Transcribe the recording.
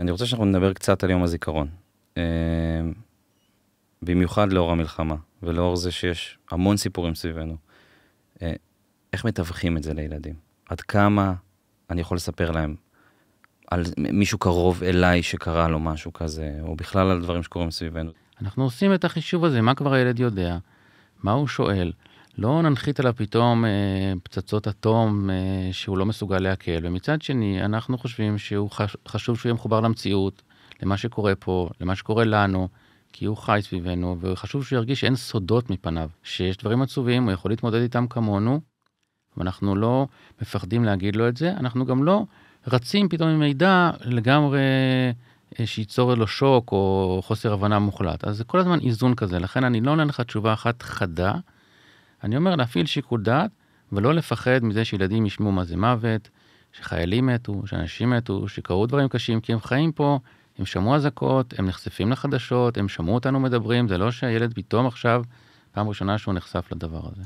אני רוצה שאנחנו נדבר קצת על יום הזיכרון. אה, במיוחד לאור המלחמה, ולאור זה שיש המון סיפורים סביבנו. אה, איך מתווכים את זה לילדים? עד כמה אני יכול לספר להם על מישהו קרוב אליי שקרה לו משהו כזה, או בכלל על דברים שקורים סביבנו? אנחנו עושים את החישוב הזה, מה כבר הילד יודע, מה הוא שואל. לא ננחית עליו פתאום אה, פצצות אטום אה, שהוא לא מסוגל לעכל, ומצד שני, אנחנו חושבים שהוא חש, חשוב שהוא יהיה מחובר למציאות, למה שקורה פה, למה שקורה לנו, כי הוא חי סביבנו, וחשוב שהוא ירגיש שאין סודות מפניו, שיש דברים עצובים, הוא יכול להתמודד איתם כמונו, ואנחנו לא מפחדים להגיד לו את זה, אנחנו גם לא רצים פתאום עם מידע לגמרי אה, שייצור לו שוק או חוסר הבנה מוחלט. אז זה כל הזמן איזון כזה, לכן אני לא עונה לך תשובה אחת חדה, אני אומר להפעיל שיקול דעת ולא לפחד מזה שילדים ישמעו מה זה מוות, שחיילים מתו, שאנשים מתו, שקרו דברים קשים, כי הם חיים פה, הם שמעו אזעקות, הם נחשפים לחדשות, הם שמעו אותנו מדברים, זה לא שהילד פתאום עכשיו, פעם ראשונה שהוא נחשף לדבר הזה.